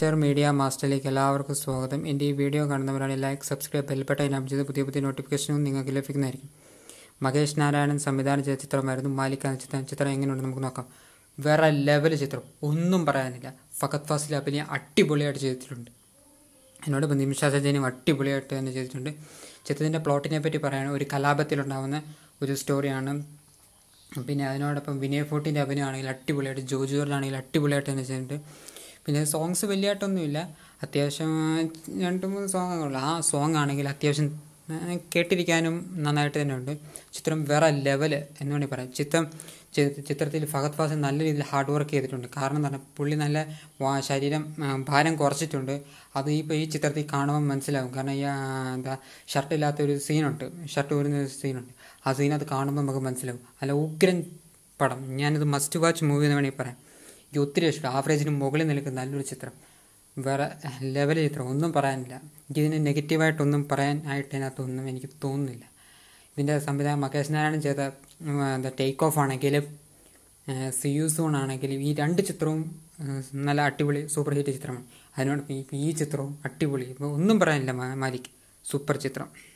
mister media മാസ്റ്ററിലേക്ക് എല്ലാവർക്കും സ്വാഗതം എൻ്റെ ഈ വീഡിയോ കാണുന്നവരാണ് ലൈക്ക് സബ്സ്ക്രൈബ് ബെൽബട്ടൺ എനർജ് ചെയ്ത് പുതിയ പുതിയ നോട്ടിഫിക്കേഷനും നിങ്ങൾക്ക് ലഭിക്കുന്നതായിരിക്കും മകേഷ് നാരായണൻ സംവിധാനം ചെയ്ത ചിത്രമായിരുന്നു മാലിക് എന്ന ചിത്രം ചിത്രം എങ്ങനെയുണ്ട് നമുക്ക് നോക്കാം വേറെ ലെവൽ ചിത്രം ഒന്നും പറയാനില്ല ഫഖത് ഫാസിൽ അബിനെ അടിപൊളിയായിട്ട് ചെയ്തിട്ടുണ്ട് എന്നോട് നിമിഷാ സജനും അടിപൊളിയായിട്ട് തന്നെ ചെയ്തിട്ടുണ്ട് ചിത്രത്തിൻ്റെ പ്ലോട്ടിനെ പറ്റി പറയുകയാണെങ്കിൽ ഒരു കലാപത്തിലുണ്ടാവുന്ന ഒരു സ്റ്റോറിയാണ് പിന്നെ അതിനോടൊപ്പം വിനയ് ഫോർട്ടിൻ്റെ അഭിനയമാണെങ്കിൽ അടിപൊളിയായിട്ട് ജോജുവറിലാണെങ്കിൽ അടിപൊളിയായിട്ട് തന്നെ ചെയ്തിട്ടുണ്ട് പിന്നെ സോങ്സ് വലിയായിട്ടൊന്നുമില്ല അത്യാവശ്യം രണ്ട് മൂന്ന് സോങ്ങുള്ളൂ ആ സോങ് ആണെങ്കിൽ അത്യാവശ്യം കേട്ടിരിക്കാനും നന്നായിട്ട് തന്നെ ഉണ്ട് ചിത്രം വേറെ ലെവൽ എന്ന് വേണമെങ്കിൽ പറയാം ചിത്രം ചിത്രത്തിൽ ഫഹദ് ഫാസിൽ നല്ല രീതിയിൽ ഹാർഡ് വർക്ക് ചെയ്തിട്ടുണ്ട് കാരണം എന്ന് പറഞ്ഞാൽ പുള്ളി നല്ല ശരീരം ഭാരം കുറച്ചിട്ടുണ്ട് അത് ഇപ്പോൾ ഈ ചിത്രത്തിൽ കാണുമ്പോൾ മനസ്സിലാവും കാരണം ഈ എന്താ ഷർട്ട് ഇല്ലാത്ത ഒരു സീനുണ്ട് ഷർട്ട് വരുന്ന ഒരു സീനുണ്ട് ആ സീൻ അത് കാണുമ്പോൾ നമുക്ക് മനസ്സിലാവും അല്ല ഉഗ്രൻ പടം ഞാനിത് മസ്റ്റ് വാച്ച് മൂവി എന്ന് വേണമെങ്കിൽ പറയാം ഒത്തിരി ഇഷ്ടം ആവറേജിന് മുകളിൽ നിൽക്കുന്ന നല്ലൊരു ചിത്രം വേറെ ലെവൽ ചിത്രം ഒന്നും പറയാനില്ല ഇതിന് നെഗറ്റീവായിട്ടൊന്നും പറയാൻ ആയിട്ട് ഇതിനകത്തൊന്നും എനിക്ക് തോന്നുന്നില്ല ഇതിൻ്റെ സംവിധാനം മകേഷ് നാരായണൻ ചെയ്ത എന്താ ടേക്ക് ഓഫ് ആണെങ്കിലും സി യു സോൺ ആണെങ്കിലും ഈ രണ്ട് ചിത്രവും നല്ല അടിപൊളി സൂപ്പർ ഹിറ്റ് ചിത്രമാണ് അതിനോടൊപ്പം ഈ ചിത്രവും അടിപൊളി ഒന്നും പറയാനില്ല മാലിക് സൂപ്പർ ചിത്രം